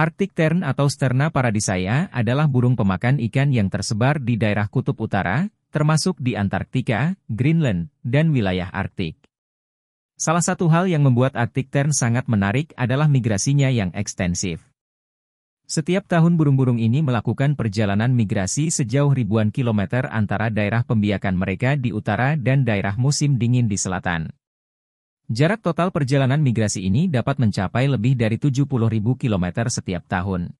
Arctic Tern atau Sterna paradisaya adalah burung pemakan ikan yang tersebar di daerah kutub utara, termasuk di Antartika, Greenland, dan wilayah Arktik. Salah satu hal yang membuat Arctic Tern sangat menarik adalah migrasinya yang ekstensif. Setiap tahun burung-burung ini melakukan perjalanan migrasi sejauh ribuan kilometer antara daerah pembiakan mereka di utara dan daerah musim dingin di selatan. Jarak total perjalanan migrasi ini dapat mencapai lebih dari 70.000 km setiap tahun.